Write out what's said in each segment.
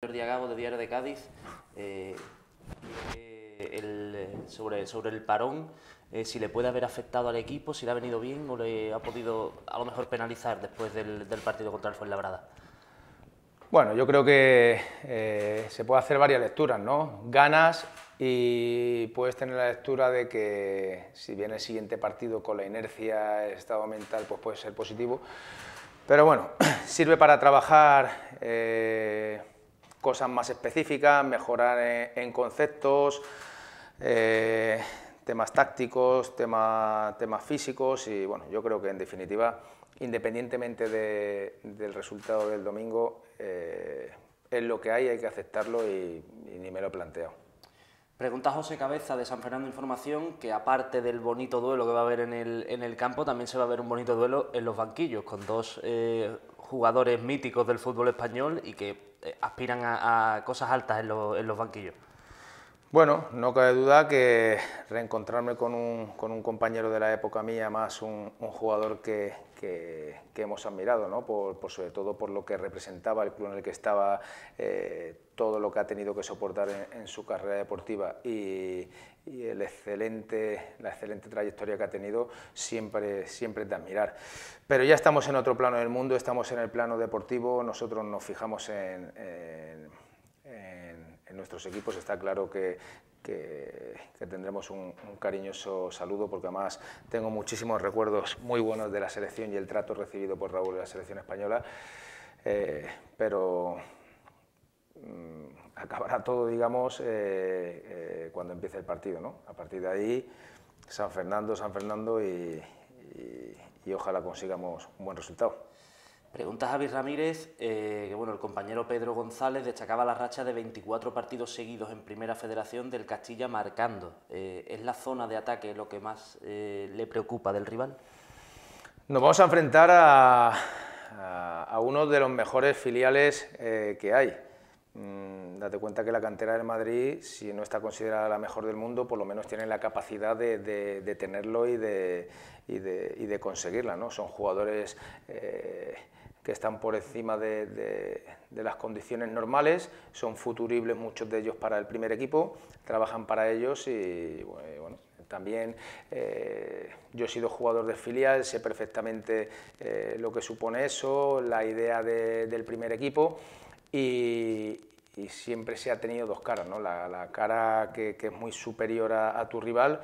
Jordi Agabo de Diario de Cádiz eh, eh, sobre, sobre el parón, eh, si le puede haber afectado al equipo, si le ha venido bien o le ha podido a lo mejor penalizar después del, partido contra el Fuenlabrada. Bueno, yo creo que se puede hacer varias lecturas, ¿no? Ganas y puedes tener la lectura de que si viene el siguiente partido con la inercia, el estado mental, pues puede ser positivo. Pero bueno, sirve para trabajar cosas más específicas, mejorar en, conceptos, eh, temas tácticos, temas físicos y bueno, yo creo que en definitiva, independientemente del resultado del domingo, eh, es lo que hay, hay que aceptarlo y, ni me lo he planteado. Pregunta José Cabeza de San Fernando Información que aparte del bonito duelo que va a haber en el, en el campo, también se va a ver un bonito duelo en los banquillos, con dos eh, jugadores míticos del fútbol español y que eh, aspiran a, cosas altas en los banquillos. Bueno, no cabe duda que reencontrarme con un, compañero de la época mía, más un, jugador que, hemos admirado, por, sobre todo por lo que representaba el club en el que estaba, eh, todo lo que ha tenido que soportar en, su carrera deportiva y, la excelente trayectoria que ha tenido, siempre, siempre de admirar. Pero ya estamos en otro plano del mundo, estamos en el plano deportivo, nosotros nos fijamos en en nuestros equipos. Está claro que, tendremos un, cariñoso saludo porque además tengo muchísimos recuerdos muy buenos de la selección y el trato recibido por Raúl de la selección española. Eh, pero mm, acabará todo, digamos, eh, eh, cuando empiece el partido. ¿no? A partir de ahí, San Fernando, San Fernando y ojalá consigamos un buen resultado. Pregunta Javi Ramírez, eh, que bueno, el compañero Pedro González destacaba la racha de 24 partidos seguidos en Primera Federación del Castilla marcando. Eh, ¿Es la zona de ataque lo que más eh, le preocupa del rival? Nos vamos a enfrentar a uno de los mejores filiales que hay. Mm, date cuenta que la cantera del Madrid, si no está considerada la mejor del mundo, por lo menos tiene la capacidad de, tenerlo y de, conseguirla. ¿no? Son jugadores eh, que están por encima de, las condiciones normales, son futuribles muchos de ellos para el primer equipo, trabajan para ellos y eh, bueno, también eh, yo he sido jugador de filial, sé perfectamente lo que supone eso, la idea del primer equipo y, siempre se ha tenido dos caras, ¿no? la, cara que, es muy superior a, tu rival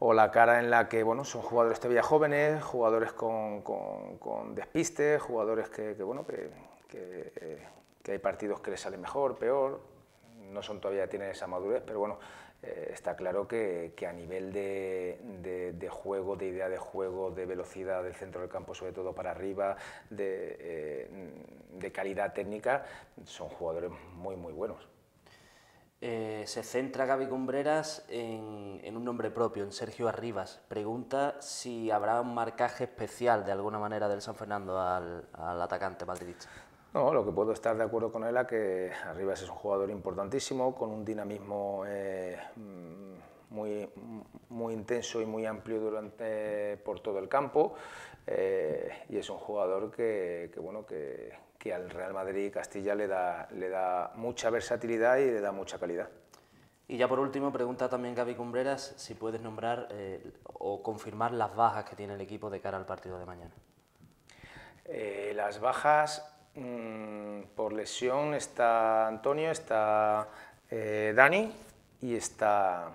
o la cara en la que bueno, son jugadores todavía jóvenes, jugadores con, despistes, jugadores que, bueno, eh, que, hay partidos que les salen mejor, peor, no son todavía, tienen esa madurez, pero bueno, eh, está claro que, a nivel de, juego, de idea de juego, de velocidad del centro del campo, sobre todo para arriba, de, eh, calidad técnica, son jugadores muy, muy buenos. Eh, se centra Gaby Cumbreras en, un nombre propio, en Sergio Arribas. Pregunta si habrá un marcaje especial de alguna manera del San Fernando al, al atacante madridista. No, lo que puedo estar de acuerdo con él es que Arribas es un jugador importantísimo, con un dinamismo eh, mm, muy, muy intenso y muy amplio durante, por todo el campo. Eh, y es un jugador que, bueno, que, al Real Madrid y Castilla le da, le da mucha versatilidad y le da mucha calidad. Y ya por último, pregunta también Gaby Cumbreras si puedes nombrar eh, o confirmar las bajas que tiene el equipo de cara al partido de mañana. las bajas Mm, por lesión está Antonio, está eh, Dani y está,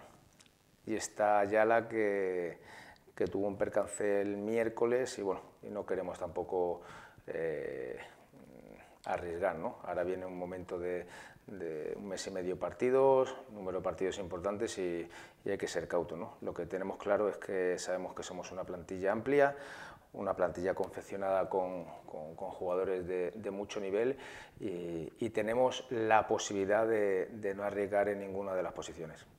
y está Ayala que, que, tuvo un percance el miércoles y bueno, y no queremos tampoco eh, arriesgar, ¿no? Ahora viene un momento de, un mes y medio partidos, número de partidos importantes y, y, hay que ser cauto. ¿no? Lo que tenemos claro es que sabemos que somos una plantilla amplia, una plantilla confeccionada con, jugadores de, mucho nivel y, tenemos la posibilidad de no arriesgar en ninguna de las posiciones.